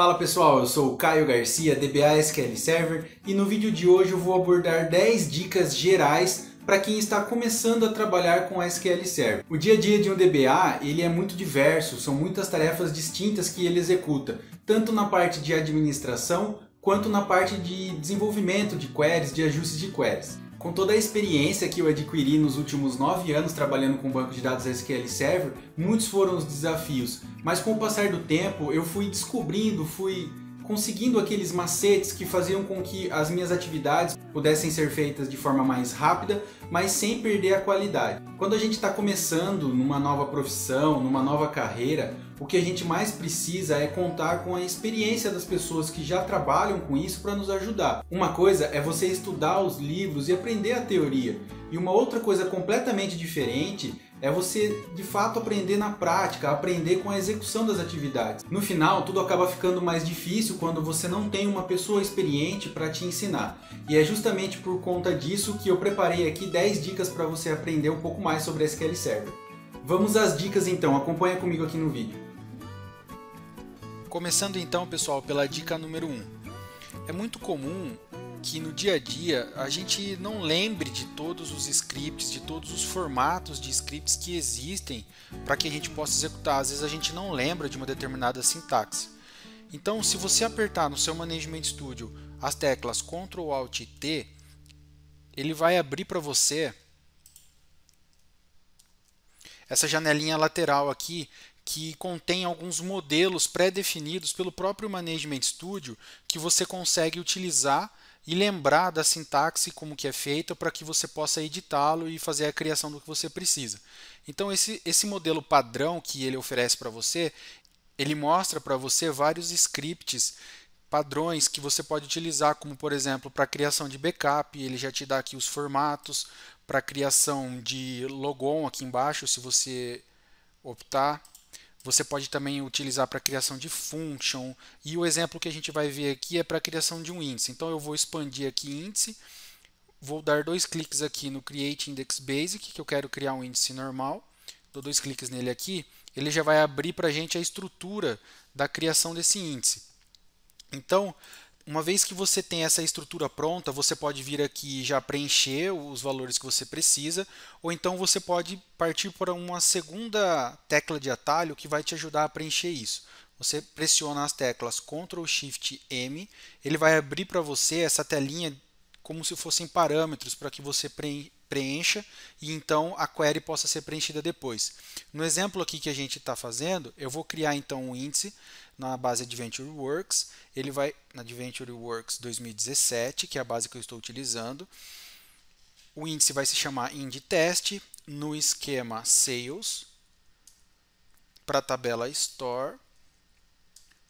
Fala pessoal, eu sou o Caio Garcia, DBA SQL Server e no vídeo de hoje eu vou abordar 10 dicas gerais para quem está começando a trabalhar com SQL Server. O dia a dia de um DBA ele é muito diverso, são muitas tarefas distintas que ele executa, tanto na parte de administração quanto na parte de desenvolvimento de queries, de ajustes de queries. Com toda a experiência que eu adquiri nos últimos nove anos trabalhando com banco de dados SQL Server, muitos foram os desafios, mas com o passar do tempo eu fui descobrindo, fui conseguindo aqueles macetes que faziam com que as minhas atividades pudessem ser feitas de forma mais rápida, mas sem perder a qualidade. Quando a gente está começando numa nova profissão, numa nova carreira, o que a gente mais precisa é contar com a experiência das pessoas que já trabalham com isso para nos ajudar. Uma coisa é você estudar os livros e aprender a teoria, e uma outra coisa completamente diferente é você de fato aprender na prática, aprender com a execução das atividades. No final, tudo acaba ficando mais difícil quando você não tem uma pessoa experiente para te ensinar. E é justamente por conta disso que eu preparei aqui 10 dicas para você aprender um pouco mais sobre SQL Server. Vamos às dicas então, acompanha comigo aqui no vídeo. Começando então, pessoal, pela dica número 1. Um. É muito comum que no dia a dia a gente não lembre de todos os scripts, de todos os formatos de scripts que existem para que a gente possa executar. Às vezes a gente não lembra de uma determinada sintaxe. Então, se você apertar no seu Management Studio as teclas Ctrl Alt T, ele vai abrir para você essa janelinha lateral aqui que contém alguns modelos pré-definidos pelo próprio Management Studio que você consegue utilizar e lembrar da sintaxe como que é feita para que você possa editá-lo e fazer a criação do que você precisa. Então esse, esse modelo padrão que ele oferece para você, ele mostra para você vários scripts padrões que você pode utilizar, como por exemplo para criação de backup, ele já te dá aqui os formatos para criação de logon aqui embaixo, se você optar você pode também utilizar para criação de function. E o exemplo que a gente vai ver aqui é para criação de um índice. Então eu vou expandir aqui índice. Vou dar dois cliques aqui no Create Index Basic, que eu quero criar um índice normal. Dou dois cliques nele aqui. Ele já vai abrir para a gente a estrutura da criação desse índice. Então, uma vez que você tem essa estrutura pronta, você pode vir aqui já preencher os valores que você precisa, ou então você pode partir para uma segunda tecla de atalho que vai te ajudar a preencher isso. Você pressiona as teclas Ctrl Shift M, ele vai abrir para você essa telinha como se fossem parâmetros para que você preencha e então a query possa ser preenchida depois. No exemplo aqui que a gente está fazendo, eu vou criar então um índice na base AdventureWorks, ele vai na AdventureWorks 2017, que é a base que eu estou utilizando. O índice vai se chamar Indie Test, no esquema Sales, para a tabela Store,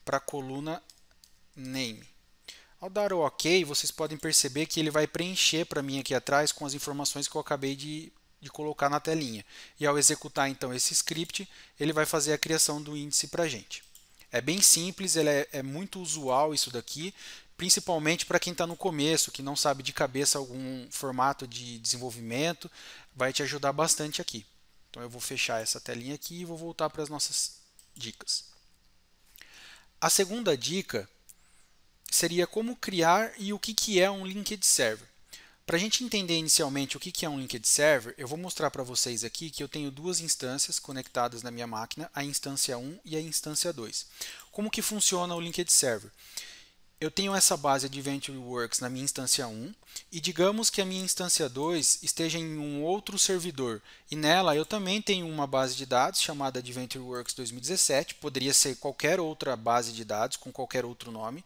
para a coluna Name. Ao dar o OK, vocês podem perceber que ele vai preencher para mim aqui atrás com as informações que eu acabei de, de colocar na telinha. E ao executar então esse script, ele vai fazer a criação do índice para a gente. É bem simples, ele é, é muito usual isso daqui, principalmente para quem está no começo, que não sabe de cabeça algum formato de desenvolvimento, vai te ajudar bastante aqui. Então eu vou fechar essa telinha aqui e vou voltar para as nossas dicas. A segunda dica seria como criar e o que, que é um Linked Server. Para a gente entender inicialmente o que é um Linked Server, eu vou mostrar para vocês aqui que eu tenho duas instâncias conectadas na minha máquina, a instância 1 e a instância 2. Como que funciona o Linked Server? Eu tenho essa base AdventureWorks na minha instância 1 e digamos que a minha instância 2 esteja em um outro servidor e nela eu também tenho uma base de dados chamada AdventureWorks 2017, poderia ser qualquer outra base de dados com qualquer outro nome,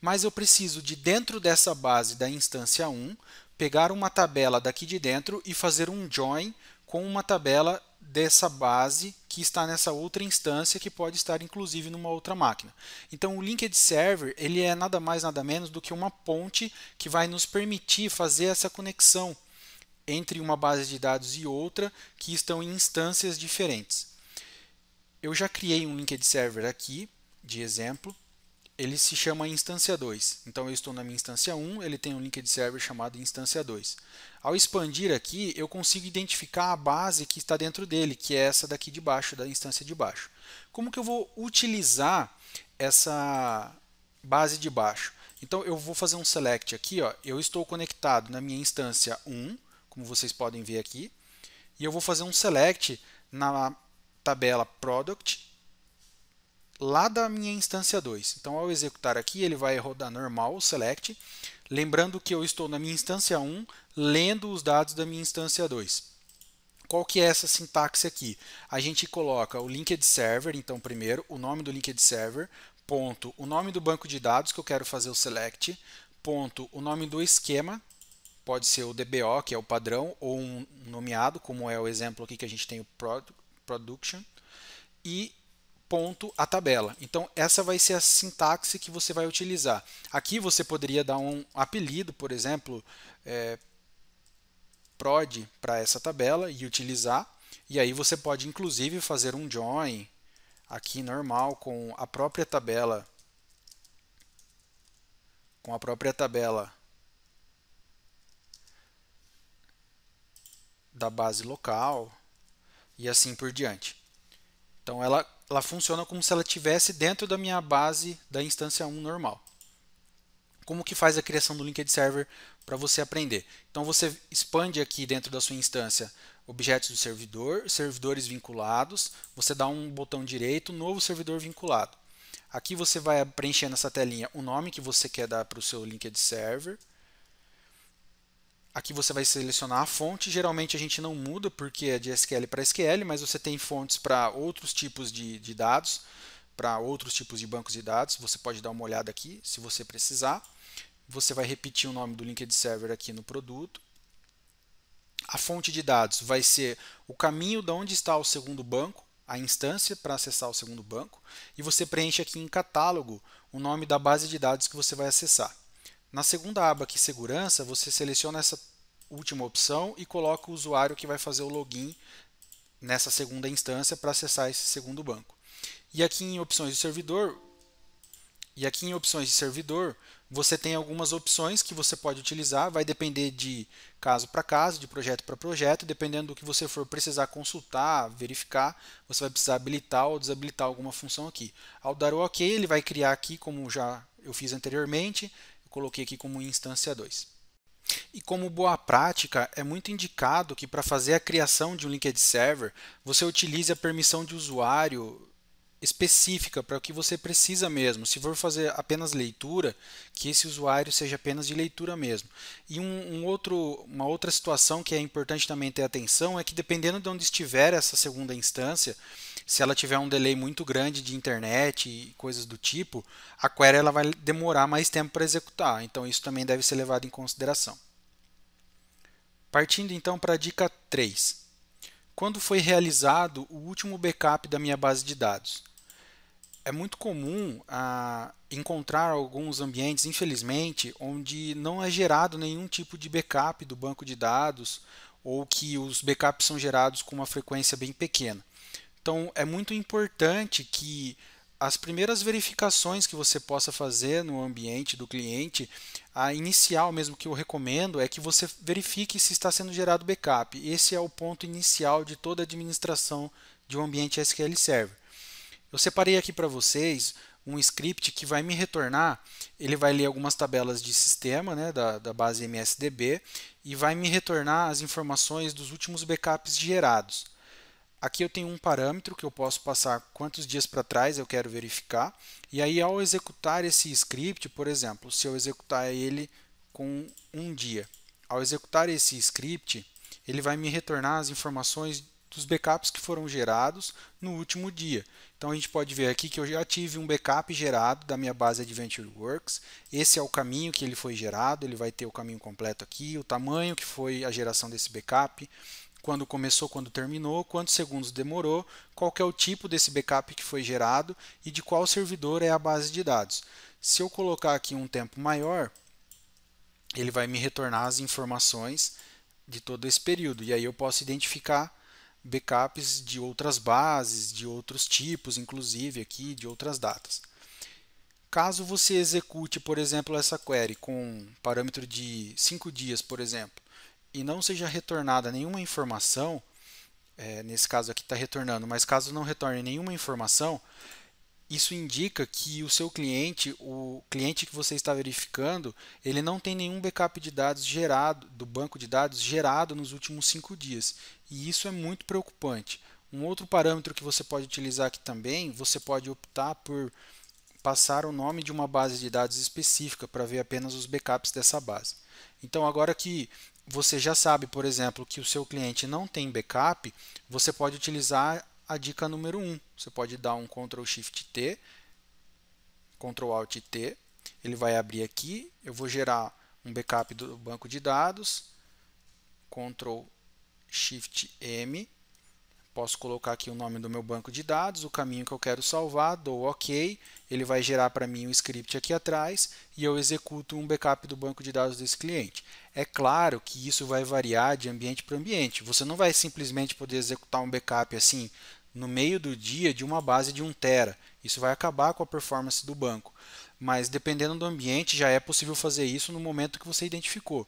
mas eu preciso de dentro dessa base da instância 1 pegar uma tabela daqui de dentro e fazer um join com uma tabela dessa base que está nessa outra instância que pode estar inclusive numa outra máquina. Então o linked server, ele é nada mais nada menos do que uma ponte que vai nos permitir fazer essa conexão entre uma base de dados e outra que estão em instâncias diferentes. Eu já criei um linked server aqui de exemplo ele se chama instância 2. Então eu estou na minha instância 1, ele tem um linked server chamado instância 2. Ao expandir aqui, eu consigo identificar a base que está dentro dele, que é essa daqui de baixo, da instância de baixo. Como que eu vou utilizar essa base de baixo? Então eu vou fazer um select aqui, ó, eu estou conectado na minha instância 1, como vocês podem ver aqui, e eu vou fazer um select na tabela product lá da minha instância 2. Então, ao executar aqui, ele vai rodar normal, select, lembrando que eu estou na minha instância 1, lendo os dados da minha instância 2. Qual que é essa sintaxe aqui? A gente coloca o linked server, então primeiro o nome do linked server, ponto, o nome do banco de dados que eu quero fazer o select, ponto, o nome do esquema, pode ser o DBO, que é o padrão, ou um nomeado, como é o exemplo aqui que a gente tem o production, e ponto a tabela. Então essa vai ser a sintaxe que você vai utilizar. Aqui você poderia dar um apelido, por exemplo, é, prod para essa tabela e utilizar. E aí você pode inclusive fazer um join aqui normal com a própria tabela com a própria tabela da base local e assim por diante. Então ela ela funciona como se ela tivesse dentro da minha base da instância 1 normal. Como que faz a criação do Linked Server para você aprender? Então você expande aqui dentro da sua instância objetos do servidor, servidores vinculados, você dá um botão direito, novo servidor vinculado. Aqui você vai preenchendo essa telinha o nome que você quer dar para o seu Linked Server, Aqui você vai selecionar a fonte. Geralmente a gente não muda porque é de SQL para SQL, mas você tem fontes para outros tipos de, de dados, para outros tipos de bancos de dados. Você pode dar uma olhada aqui se você precisar. Você vai repetir o nome do linked server aqui no produto. A fonte de dados vai ser o caminho de onde está o segundo banco, a instância para acessar o segundo banco. E você preenche aqui em catálogo o nome da base de dados que você vai acessar. Na segunda aba aqui, segurança, você seleciona essa última opção e coloca o usuário que vai fazer o login nessa segunda instância para acessar esse segundo banco. E aqui em opções de servidor, e aqui em opções de servidor, você tem algumas opções que você pode utilizar, vai depender de caso para caso, de projeto para projeto, dependendo do que você for precisar consultar, verificar, você vai precisar habilitar ou desabilitar alguma função aqui. Ao dar o OK, ele vai criar aqui, como já eu fiz anteriormente, coloquei aqui como instância 2. E como boa prática, é muito indicado que para fazer a criação de um Linked Server, você utilize a permissão de usuário específica para o que você precisa mesmo. Se for fazer apenas leitura, que esse usuário seja apenas de leitura mesmo. E um, um, outro, uma outra situação que é importante também ter atenção é que dependendo de onde estiver essa segunda instância, se ela tiver um delay muito grande de internet e coisas do tipo, a query ela vai demorar mais tempo para executar. Então isso também deve ser levado em consideração. Partindo então para a dica 3. Quando foi realizado o último backup da minha base de dados? É muito comum ah, encontrar alguns ambientes, infelizmente, onde não é gerado nenhum tipo de backup do banco de dados ou que os backups são gerados com uma frequência bem pequena. Então é muito importante que as primeiras verificações que você possa fazer no ambiente do cliente, a inicial mesmo que eu recomendo é que você verifique se está sendo gerado backup. Esse é o ponto inicial de toda a administração de um ambiente SQL Server. Eu separei aqui para vocês um script que vai me retornar, ele vai ler algumas tabelas de sistema né, da, da base MSDB e vai me retornar as informações dos últimos backups gerados. Aqui eu tenho um parâmetro que eu posso passar quantos dias para trás eu quero verificar. E aí, ao executar esse script, por exemplo, se eu executar ele com um dia, ao executar esse script, ele vai me retornar as informações dos backups que foram gerados no último dia. Então a gente pode ver aqui que eu já tive um backup gerado da minha base AdventureWorks. Esse é o caminho que ele foi gerado, ele vai ter o caminho completo aqui, o tamanho que foi a geração desse backup, quando começou, quando terminou, quantos segundos demorou, qual é o tipo desse backup que foi gerado e de qual servidor é a base de dados. Se eu colocar aqui um tempo maior, ele vai me retornar as informações de todo esse período. E aí eu posso identificar backups de outras bases, de outros tipos, inclusive aqui, de outras datas. Caso você execute, por exemplo, essa query com parâmetro de 5 dias, por exemplo, e não seja retornada nenhuma informação, é, nesse caso aqui está retornando, mas caso não retorne nenhuma informação, isso indica que o seu cliente, o cliente que você está verificando, ele não tem nenhum backup de dados gerado, do banco de dados gerado nos últimos cinco dias. E isso é muito preocupante. Um outro parâmetro que você pode utilizar aqui também, você pode optar por passar o nome de uma base de dados específica para ver apenas os backups dessa base. Então, agora que você já sabe, por exemplo, que o seu cliente não tem backup, você pode utilizar a dica número 1. Um. Você pode dar um Ctrl Shift T, Ctrl Alt T, ele vai abrir aqui, eu vou gerar um backup do banco de dados, Ctrl Shift M, Posso colocar aqui o nome do meu banco de dados, o caminho que eu quero salvar, dou OK, ele vai gerar para mim um script aqui atrás e eu executo um backup do banco de dados desse cliente. É claro que isso vai variar de ambiente para ambiente. Você não vai simplesmente poder executar um backup assim no meio do dia de uma base de 1 tera. Isso vai acabar com a performance do banco mas dependendo do ambiente já é possível fazer isso no momento que você identificou.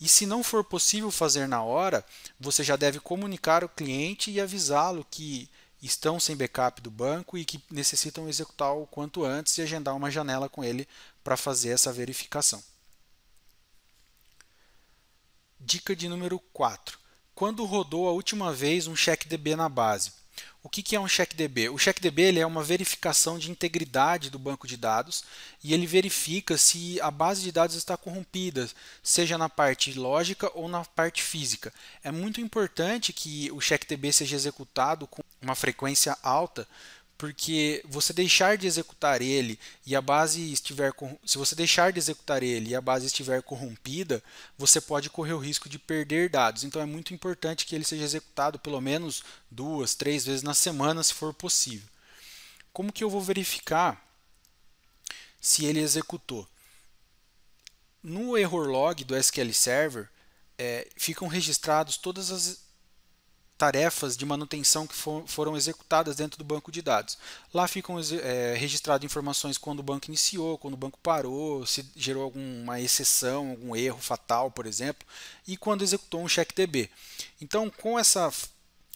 E se não for possível fazer na hora, você já deve comunicar o cliente e avisá-lo que estão sem backup do banco e que necessitam executar o quanto antes e agendar uma janela com ele para fazer essa verificação. Dica de número 4. Quando rodou a última vez um cheque DB na base? O que, é um CheckDB? O CheckDB ele é uma verificação de integridade do banco de dados e ele verifica se a base de dados está corrompida, seja na parte lógica ou na parte física. É muito importante que o CheckDB seja executado com uma frequência alta, porque você deixar de executar ele e a base estiver se você deixar de executar ele e a base estiver corrompida, você pode correr o risco de perder dados. Então é muito importante que ele seja executado pelo menos duas, três vezes na semana, se for possível. Como que eu vou verificar se ele executou? No error log do SQL Server é, ficam registrados todas as tarefas de manutenção que for, foram executadas dentro do banco de dados. Lá ficam é, registradas informações quando o banco iniciou, quando o banco parou, se gerou alguma exceção, algum erro fatal, por exemplo, e quando executou um checkdb. DB. Então, com essa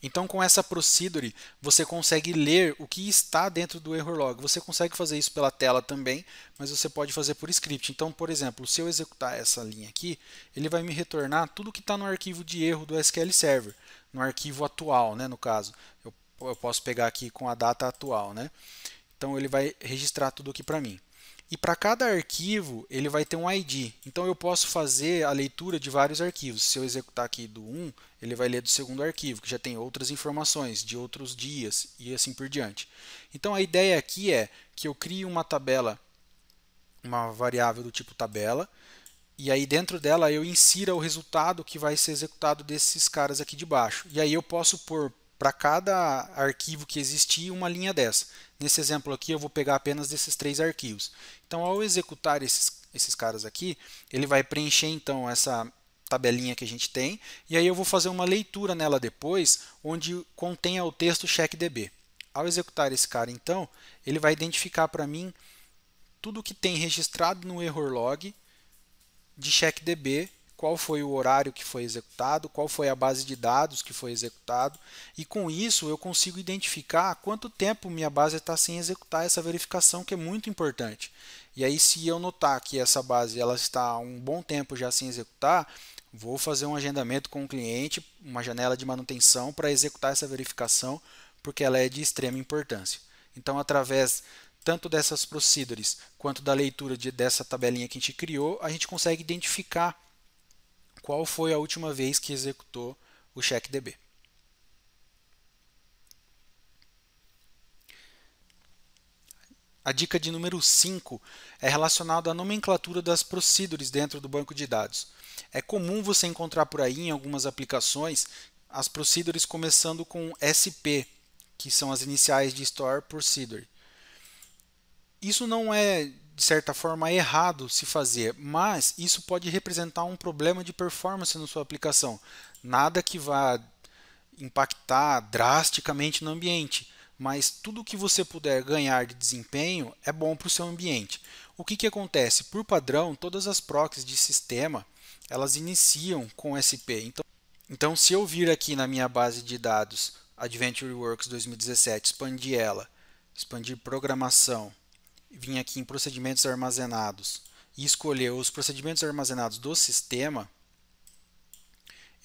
então, com essa procedure, você consegue ler o que está dentro do error log. Você consegue fazer isso pela tela também, mas você pode fazer por script. Então, por exemplo, se eu executar essa linha aqui, ele vai me retornar tudo que está no arquivo de erro do SQL Server no arquivo atual, né, no caso. Eu, eu posso pegar aqui com a data atual, né? Então ele vai registrar tudo aqui para mim. E para cada arquivo, ele vai ter um ID. Então eu posso fazer a leitura de vários arquivos. Se eu executar aqui do 1, ele vai ler do segundo arquivo, que já tem outras informações de outros dias e assim por diante. Então a ideia aqui é que eu crie uma tabela, uma variável do tipo tabela, e aí dentro dela eu insira o resultado que vai ser executado desses caras aqui de baixo. E aí eu posso pôr para cada arquivo que existir uma linha dessa. Nesse exemplo aqui eu vou pegar apenas desses três arquivos. Então ao executar esses, esses caras aqui, ele vai preencher então essa tabelinha que a gente tem. E aí eu vou fazer uma leitura nela depois, onde contenha o texto checkdb. Ao executar esse cara então, ele vai identificar para mim tudo que tem registrado no error log de CheckDB qual foi o horário que foi executado, qual foi a base de dados que foi executado, e com isso eu consigo identificar quanto tempo minha base está sem executar essa verificação que é muito importante. E aí se eu notar que essa base ela está há um bom tempo já sem executar, vou fazer um agendamento com o cliente, uma janela de manutenção para executar essa verificação, porque ela é de extrema importância. Então através tanto dessas procedures quanto da leitura de, dessa tabelinha que a gente criou, a gente consegue identificar qual foi a última vez que executou o checkdb. A dica de número 5 é relacionada à nomenclatura das procedures dentro do banco de dados. É comum você encontrar por aí em algumas aplicações as procedures começando com SP, que são as iniciais de Store Procedure. Isso não é, de certa forma, errado se fazer, mas isso pode representar um problema de performance na sua aplicação. Nada que vá impactar drasticamente no ambiente, mas tudo que você puder ganhar de desempenho é bom para o seu ambiente. O que, que acontece? Por padrão, todas as proxies de sistema elas iniciam com SP. Então, então, se eu vir aqui na minha base de dados AdventureWorks 2017, expandir ela, expandir programação, vim aqui em procedimentos armazenados e escolher os procedimentos armazenados do sistema,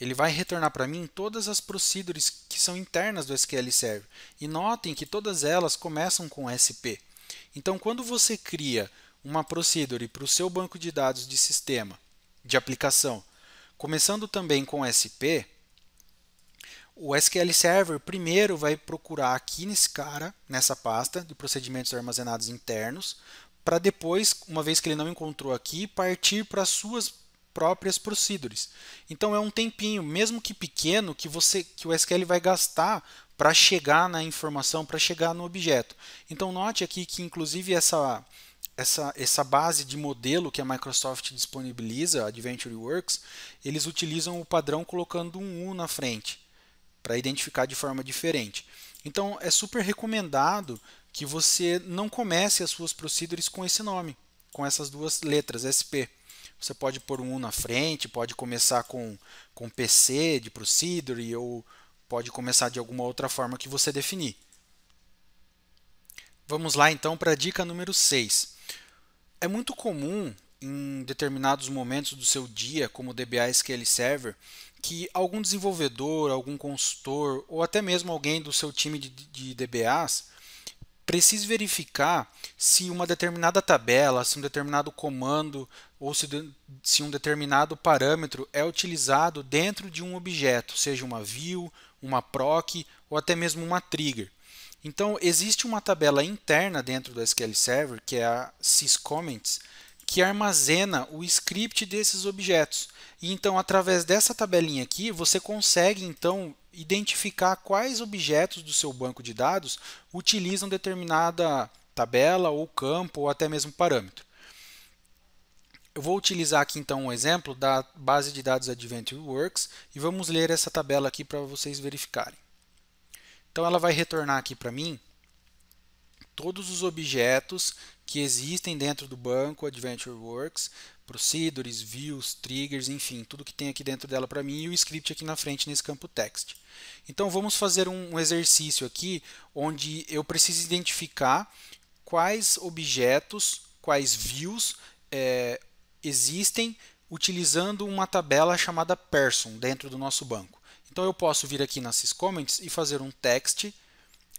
ele vai retornar para mim todas as procedures que são internas do SQL Server. E notem que todas elas começam com SP. Então, quando você cria uma procedure para o seu banco de dados de sistema, de aplicação, começando também com SP, o SQL Server primeiro vai procurar aqui nesse cara, nessa pasta de procedimentos armazenados internos, para depois, uma vez que ele não encontrou aqui, partir para as suas próprias procedures. Então é um tempinho, mesmo que pequeno, que você que o SQL vai gastar para chegar na informação, para chegar no objeto. Então note aqui que inclusive essa essa, essa base de modelo que a Microsoft disponibiliza, Adventure Works, eles utilizam o padrão colocando um U na frente para identificar de forma diferente. Então é super recomendado que você não comece as suas procedures com esse nome, com essas duas letras SP. Você pode pôr um na frente, pode começar com, com PC de procedure ou pode começar de alguma outra forma que você definir. Vamos lá então para a dica número 6. É muito comum em determinados momentos do seu dia, como DBA SQL Server, que algum desenvolvedor, algum consultor ou até mesmo alguém do seu time de, de DBAs precise verificar se uma determinada tabela, se um determinado comando ou se, se um determinado parâmetro é utilizado dentro de um objeto, seja uma view, uma proc ou até mesmo uma trigger. Então, existe uma tabela interna dentro do SQL Server, que é a syscomments, que armazena o script desses objetos. E então, através dessa tabelinha aqui, você consegue então identificar quais objetos do seu banco de dados utilizam determinada tabela ou campo ou até mesmo parâmetro. Eu vou utilizar aqui então um exemplo da base de dados AdventureWorks e vamos ler essa tabela aqui para vocês verificarem. Então ela vai retornar aqui para mim todos os objetos que existem dentro do banco AdventureWorks, procedures, views, triggers, enfim, tudo que tem aqui dentro dela para mim e o script aqui na frente nesse campo text. Então vamos fazer um exercício aqui onde eu preciso identificar quais objetos, quais views é, existem utilizando uma tabela chamada person dentro do nosso banco. Então eu posso vir aqui na syscomments e fazer um text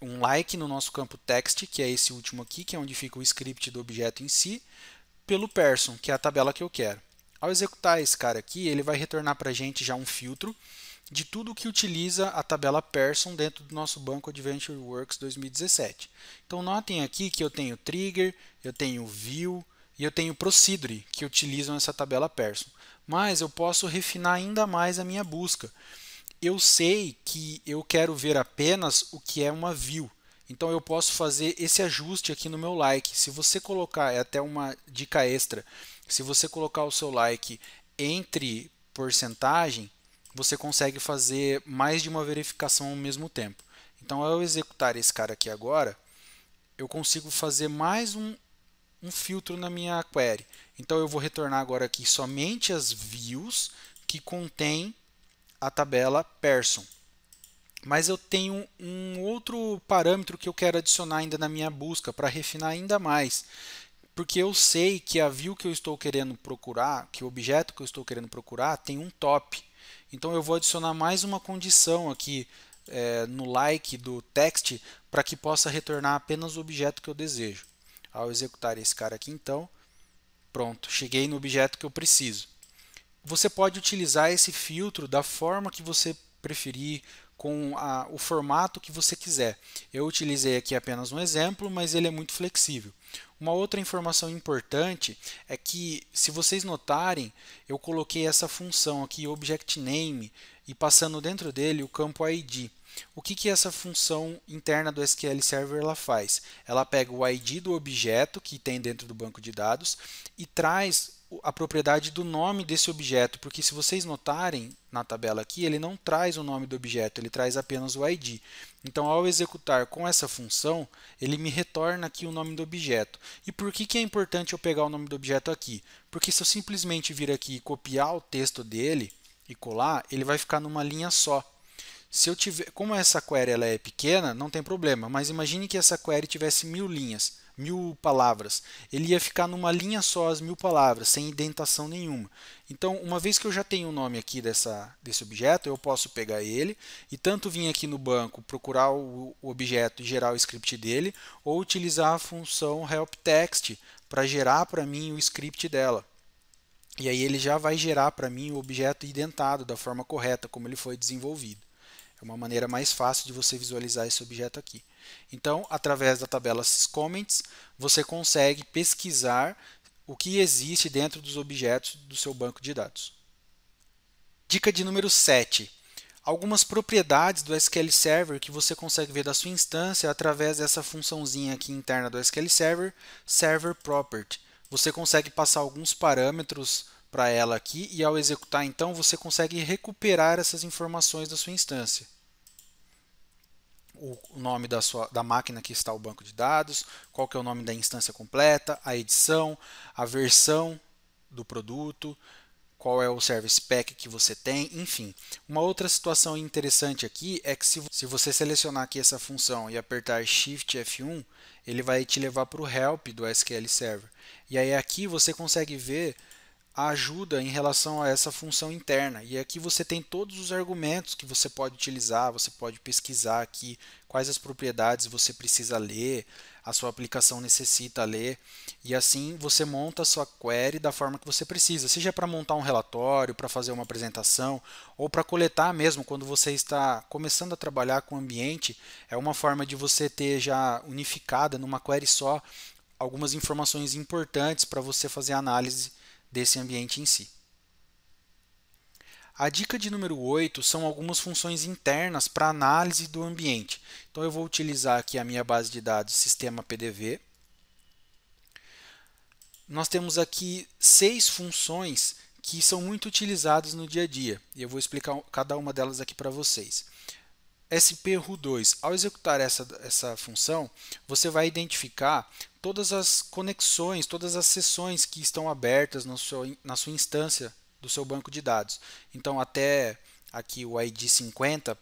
um like no nosso campo text, que é esse último aqui, que é onde fica o script do objeto em si, pelo person, que é a tabela que eu quero. Ao executar esse cara aqui, ele vai retornar para a gente já um filtro de tudo que utiliza a tabela person dentro do nosso banco AdventureWorks 2017. Então notem aqui que eu tenho trigger, eu tenho view e eu tenho procedure, que utilizam essa tabela person. Mas eu posso refinar ainda mais a minha busca eu sei que eu quero ver apenas o que é uma view. Então eu posso fazer esse ajuste aqui no meu like. Se você colocar, é até uma dica extra, se você colocar o seu like entre porcentagem, você consegue fazer mais de uma verificação ao mesmo tempo. Então ao executar esse cara aqui agora, eu consigo fazer mais um, um filtro na minha query. Então eu vou retornar agora aqui somente as views que contém a tabela Person. Mas eu tenho um outro parâmetro que eu quero adicionar ainda na minha busca para refinar ainda mais, porque eu sei que a view que eu estou querendo procurar, que o objeto que eu estou querendo procurar tem um top. Então eu vou adicionar mais uma condição aqui é, no like do text para que possa retornar apenas o objeto que eu desejo. Ao executar esse cara aqui então, pronto, cheguei no objeto que eu preciso você pode utilizar esse filtro da forma que você preferir, com a, o formato que você quiser. Eu utilizei aqui apenas um exemplo, mas ele é muito flexível. Uma outra informação importante é que, se vocês notarem, eu coloquei essa função aqui, object name, e passando dentro dele o campo ID. O que, que essa função interna do SQL Server ela faz? Ela pega o ID do objeto que tem dentro do banco de dados e traz a propriedade do nome desse objeto, porque se vocês notarem na tabela aqui, ele não traz o nome do objeto, ele traz apenas o ID. Então, ao executar com essa função, ele me retorna aqui o nome do objeto. E por que, que é importante eu pegar o nome do objeto aqui? Porque se eu simplesmente vir aqui e copiar o texto dele e colar, ele vai ficar numa linha só. Se eu tiver, como essa query ela é pequena, não tem problema, mas imagine que essa query tivesse mil linhas mil palavras. Ele ia ficar numa linha só as mil palavras, sem indentação nenhuma. Então, uma vez que eu já tenho o nome aqui dessa, desse objeto, eu posso pegar ele e tanto vir aqui no banco procurar o, o objeto e gerar o script dele, ou utilizar a função helpText para gerar para mim o script dela. E aí ele já vai gerar para mim o objeto indentado da forma correta, como ele foi desenvolvido. É uma maneira mais fácil de você visualizar esse objeto aqui. Então, através da tabela comments, você consegue pesquisar o que existe dentro dos objetos do seu banco de dados. Dica de número 7. Algumas propriedades do SQL Server que você consegue ver da sua instância através dessa funçãozinha aqui interna do SQL Server, Server Property. Você consegue passar alguns parâmetros para ela aqui e ao executar então você consegue recuperar essas informações da sua instância. O nome da, sua, da máquina que está o banco de dados, qual que é o nome da instância completa, a edição, a versão do produto, qual é o service pack que você tem, enfim. Uma outra situação interessante aqui é que se, se você selecionar aqui essa função e apertar Shift F1, ele vai te levar para o help do SQL Server. E aí aqui você consegue ver ajuda em relação a essa função interna. E aqui você tem todos os argumentos que você pode utilizar, você pode pesquisar aqui quais as propriedades você precisa ler, a sua aplicação necessita ler, e assim você monta a sua query da forma que você precisa, seja para montar um relatório, para fazer uma apresentação, ou para coletar mesmo quando você está começando a trabalhar com o ambiente, é uma forma de você ter já unificada numa query só algumas informações importantes para você fazer análise desse ambiente em si. A dica de número 8 são algumas funções internas para análise do ambiente. Então eu vou utilizar aqui a minha base de dados sistema PDV. Nós temos aqui seis funções que são muito utilizadas no dia a dia. E eu vou explicar cada uma delas aqui para vocês. SPRU2. Ao executar essa, essa função, você vai identificar todas as conexões, todas as sessões que estão abertas no seu, na sua instância do seu banco de dados. Então, até aqui o ID 50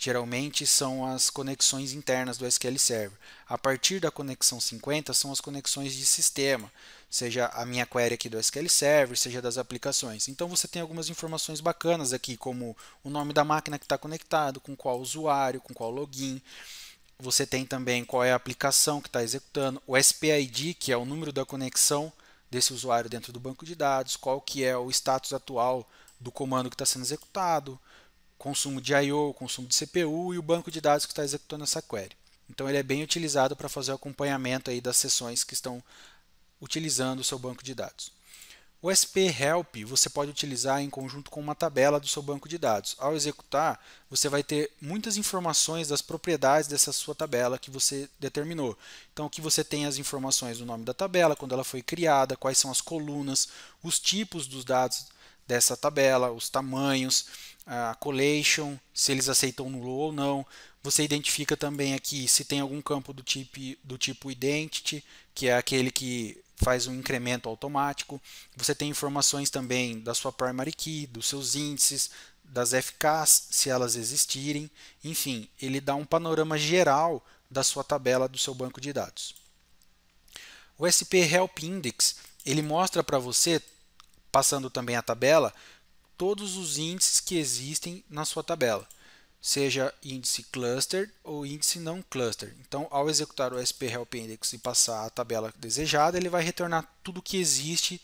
geralmente são as conexões internas do SQL Server. A partir da conexão 50 são as conexões de sistema, seja a minha query aqui do SQL Server, seja das aplicações. Então você tem algumas informações bacanas aqui, como o nome da máquina que está conectado, com qual usuário, com qual login. Você tem também qual é a aplicação que está executando, o SPID, que é o número da conexão desse usuário dentro do banco de dados, qual que é o status atual do comando que está sendo executado, consumo de I/O, consumo de CPU e o banco de dados que está executando essa query. Então ele é bem utilizado para fazer o acompanhamento aí das sessões que estão utilizando o seu banco de dados. O SP Help você pode utilizar em conjunto com uma tabela do seu banco de dados. Ao executar, você vai ter muitas informações das propriedades dessa sua tabela que você determinou. Então, que você tem as informações do nome da tabela, quando ela foi criada, quais são as colunas, os tipos dos dados dessa tabela, os tamanhos, a collation, se eles aceitam nulo ou não. Você identifica também aqui se tem algum campo do tipo, do tipo identity, que é aquele que faz um incremento automático. Você tem informações também da sua primary key, dos seus índices, das FKs, se elas existirem. Enfim, ele dá um panorama geral da sua tabela do seu banco de dados. O SP Help Index, ele mostra para você, passando também a tabela, todos os índices que existem na sua tabela, seja índice cluster ou índice não cluster. Então, ao executar o SP help Index e passar a tabela desejada, ele vai retornar tudo que existe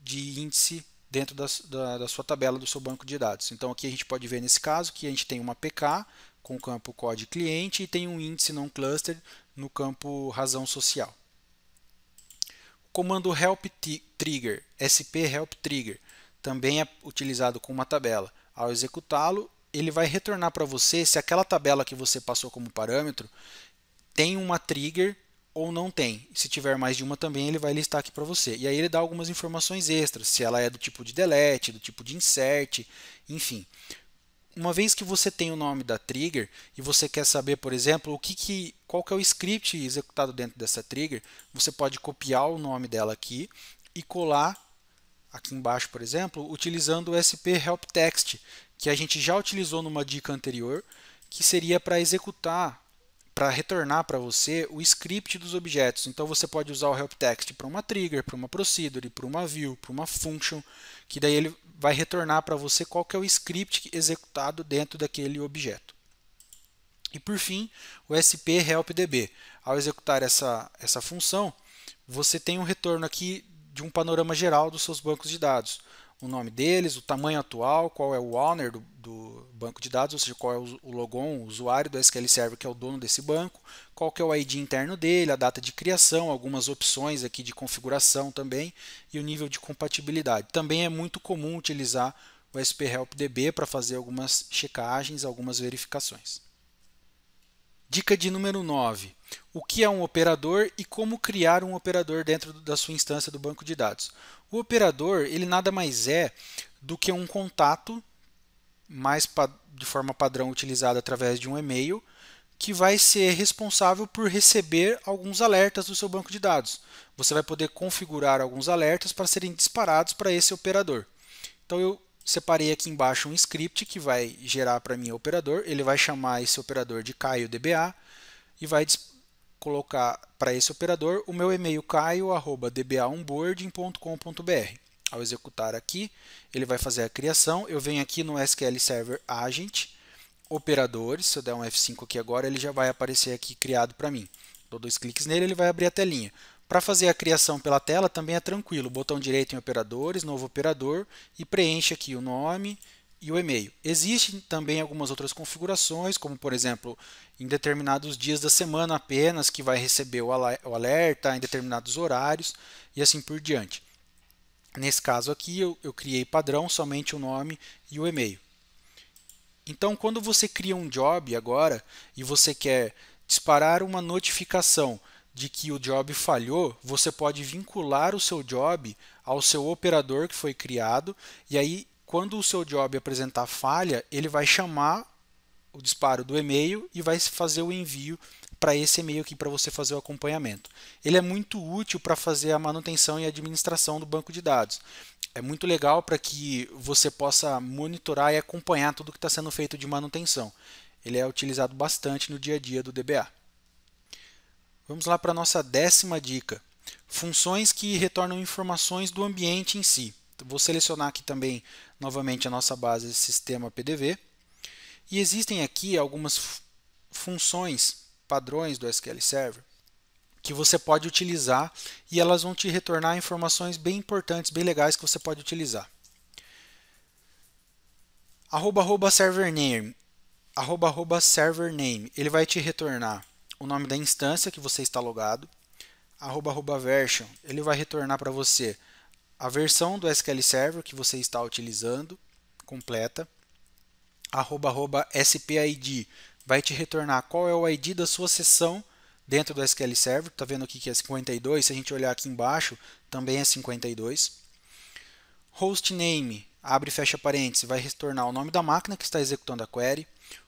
de índice dentro da, da, da, sua tabela do seu banco de dados. Então aqui a gente pode ver nesse caso que a gente tem uma PK com o campo código cliente e tem um índice não cluster no campo razão social. O comando help trigger, sp help trigger também é utilizado com uma tabela. Ao executá-lo, ele vai retornar para você se aquela tabela que você passou como parâmetro tem uma trigger ou não tem. Se tiver mais de uma também, ele vai listar aqui para você. E aí ele dá algumas informações extras, se ela é do tipo de delete, do tipo de insert, enfim. Uma vez que você tem o nome da trigger e você quer saber, por exemplo, o que, que qual que é o script executado dentro dessa trigger, você pode copiar o nome dela aqui e colar aqui embaixo, por exemplo, utilizando o SP Help Text, que a gente já utilizou numa dica anterior, que seria para executar, para retornar para você o script dos objetos. Então você pode usar o Help Text para uma trigger, para uma procedure, para uma view, para uma function, que daí ele vai retornar para você qual que é o script executado dentro daquele objeto. E por fim, o SP HelpDB. Ao executar essa, essa função, você tem um retorno aqui de um panorama geral dos seus bancos de dados. O nome deles, o tamanho atual, qual é o owner do, do banco de dados, ou seja, qual é o, o logon, o usuário do SQL Server que é o dono desse banco, qual que é o ID interno dele, a data de criação, algumas opções aqui de configuração também e o nível de compatibilidade. Também é muito comum utilizar o SP Help DB para fazer algumas checagens, algumas verificações. Dica de número 9. O que é um operador e como criar um operador dentro da sua instância do banco de dados. O operador, ele nada mais é do que um contato, mais de forma padrão utilizado através de um e-mail, que vai ser responsável por receber alguns alertas do seu banco de dados. Você vai poder configurar alguns alertas para serem disparados para esse operador. Então eu separei aqui embaixo um script que vai gerar para mim o operador, ele vai chamar esse operador de caio_dba e vai colocar para esse operador o meu e-mail caio@dbaonboarding.com.br. Ao executar aqui, ele vai fazer a criação. Eu venho aqui no SQL Server Agent, operadores, se eu der um F5 aqui agora, ele já vai aparecer aqui criado para mim. Dou dois cliques nele, ele vai abrir a telinha. Para fazer a criação pela tela também é tranquilo, botão direito em operadores, novo operador e preenche aqui o nome e o e-mail. Existem também algumas outras configurações, como por exemplo, em determinados dias da semana apenas que vai receber o alerta, em determinados horários e assim por diante. Nesse caso aqui eu, eu criei padrão somente o nome e o e-mail. Então, quando você cria um job agora e você quer disparar uma notificação de que o job falhou, você pode vincular o seu job ao seu operador que foi criado, e aí quando o seu job apresentar falha, ele vai chamar o disparo do e-mail e vai fazer o envio para esse e-mail aqui para você fazer o acompanhamento. Ele é muito útil para fazer a manutenção e administração do banco de dados. É muito legal para que você possa monitorar e acompanhar tudo que está sendo feito de manutenção. Ele é utilizado bastante no dia a dia do DBA. Vamos lá para a nossa décima dica. Funções que retornam informações do ambiente em si. Vou selecionar aqui também, novamente, a nossa base sistema PDV. E existem aqui algumas funções, padrões do SQL Server, que você pode utilizar e elas vão te retornar informações bem importantes, bem legais que você pode utilizar. Arroba, arroba server name. Arroba, arroba server name. Ele vai te retornar o nome da instância que você está logado, arroba, arroba version, ele vai retornar para você a versão do SQL Server que você está utilizando, completa, arroba, arroba spid, vai te retornar qual é o ID da sua sessão dentro do SQL Server, está vendo aqui que é 52, se a gente olhar aqui embaixo, também é 52. Hostname, abre e fecha parênteses, vai retornar o nome da máquina que está executando a query.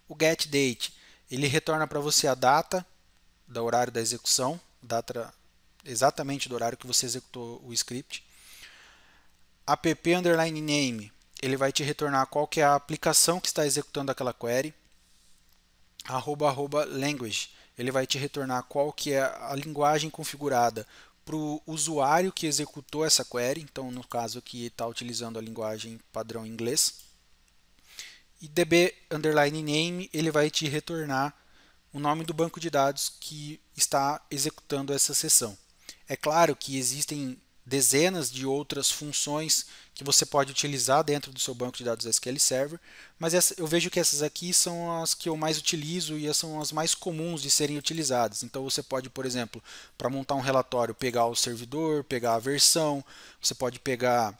O getDate, ele retorna para você a data do horário da execução, data exatamente do horário que você executou o script. app underline name, ele vai te retornar qual que é a aplicação que está executando aquela query. Arroba, arroba language, ele vai te retornar qual que é a linguagem configurada para o usuário que executou essa query, então no caso que está utilizando a linguagem padrão inglês. E db underline name, ele vai te retornar o nome do banco de dados que está executando essa sessão. É claro que existem dezenas de outras funções que você pode utilizar dentro do seu banco de dados SQL Server, mas essa, eu vejo que essas aqui são as que eu mais utilizo e são as mais comuns de serem utilizadas. Então você pode, por exemplo, para montar um relatório, pegar o servidor, pegar a versão, você pode pegar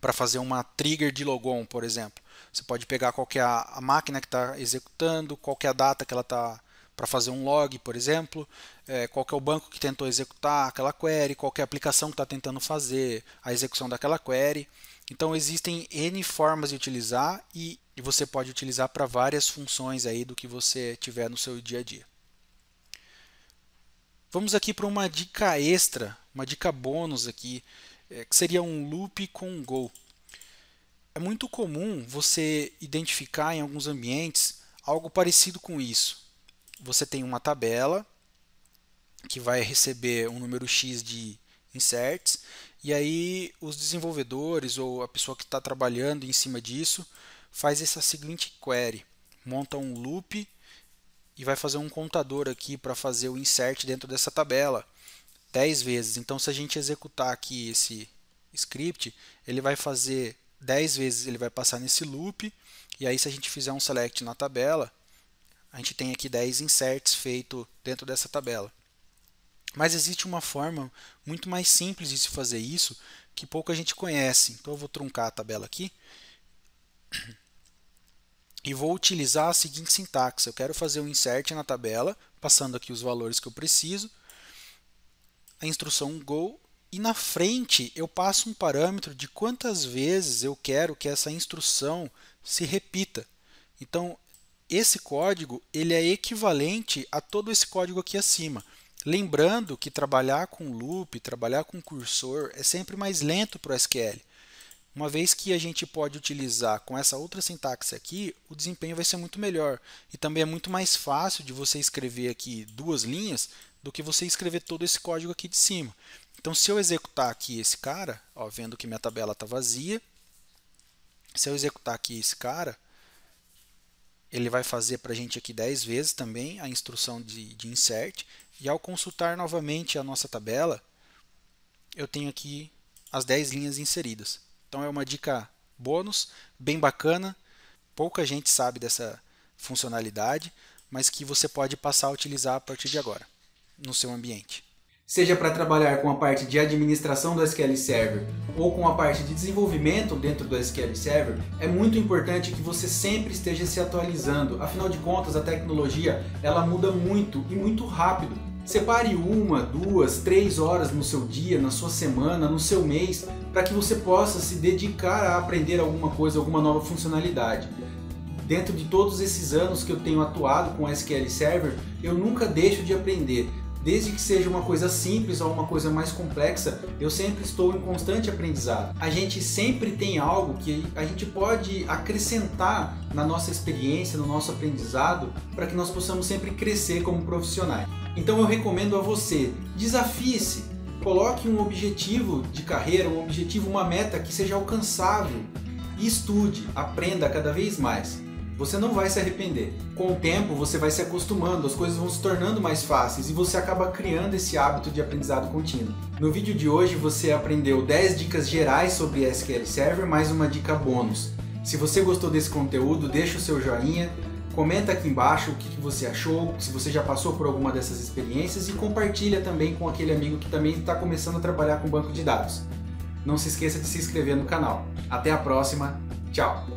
para fazer uma trigger de logon, por exemplo. Você pode pegar qual é a máquina que está executando, qual é a data que ela está para fazer um log, por exemplo, é, qual é o banco que tentou executar aquela query, qual é a aplicação que está tentando fazer a execução daquela query. Então existem N formas de utilizar e, e você pode utilizar para várias funções aí do que você tiver no seu dia a dia. Vamos aqui para uma dica extra, uma dica bônus aqui, é, que seria um loop com Go. É muito comum você identificar em alguns ambientes algo parecido com isso. Você tem uma tabela que vai receber um número X de inserts, e aí os desenvolvedores ou a pessoa que está trabalhando em cima disso faz essa seguinte query: monta um loop e vai fazer um contador aqui para fazer o insert dentro dessa tabela 10 vezes. Então, se a gente executar aqui esse script, ele vai fazer 10 vezes ele vai passar nesse loop, e aí se a gente fizer um select na tabela, a gente tem aqui 10 inserts feito dentro dessa tabela. Mas existe uma forma muito mais simples de se fazer isso, que pouca gente conhece. Então eu vou truncar a tabela aqui e vou utilizar a seguinte sintaxe. Eu quero fazer um insert na tabela, passando aqui os valores que eu preciso. A instrução go e na frente eu passo um parâmetro de quantas vezes eu quero que essa instrução se repita. Então, esse código ele é equivalente a todo esse código aqui acima. Lembrando que trabalhar com loop, trabalhar com cursor é sempre mais lento para o SQL. Uma vez que a gente pode utilizar com essa outra sintaxe aqui, o desempenho vai ser muito melhor. E também é muito mais fácil de você escrever aqui duas linhas do que você escrever todo esse código aqui de cima. Então, se eu executar aqui esse cara, ó, vendo que minha tabela está vazia, se eu executar aqui esse cara, ele vai fazer para a gente aqui 10 vezes também a instrução de, de insert. E ao consultar novamente a nossa tabela, eu tenho aqui as 10 linhas inseridas. Então é uma dica bônus, bem bacana. Pouca gente sabe dessa funcionalidade, mas que você pode passar a utilizar a partir de agora no seu ambiente seja para trabalhar com a parte de administração do SQL Server ou com a parte de desenvolvimento dentro do SQL Server, é muito importante que você sempre esteja se atualizando. Afinal de contas, a tecnologia ela muda muito e muito rápido. Separe uma, duas, três horas no seu dia, na sua semana, no seu mês, para que você possa se dedicar a aprender alguma coisa, alguma nova funcionalidade dentro de todos esses anos que eu tenho atuado com SQL Server, eu nunca deixo de aprender. Desde que seja uma coisa simples ou uma coisa mais complexa, eu sempre estou em constante aprendizado. A gente sempre tem algo que a gente pode acrescentar na nossa experiência, no nosso aprendizado, para que nós possamos sempre crescer como profissionais. Então eu recomendo a você, desafie-se, coloque um objetivo de carreira, um objetivo, uma meta que seja alcançável e estude, aprenda cada vez mais. Você não vai se arrepender. Com o tempo, você vai se acostumando, as coisas vão se tornando mais fáceis e você acaba criando esse hábito de aprendizado contínuo. No vídeo de hoje, você aprendeu 10 dicas gerais sobre SQL Server, mais uma dica bônus. Se você gostou desse conteúdo, deixa o seu joinha, comenta aqui embaixo o que você achou, se você já passou por alguma dessas experiências e compartilha também com aquele amigo que também está começando a trabalhar com banco de dados. Não se esqueça de se inscrever no canal. Até a próxima, tchau!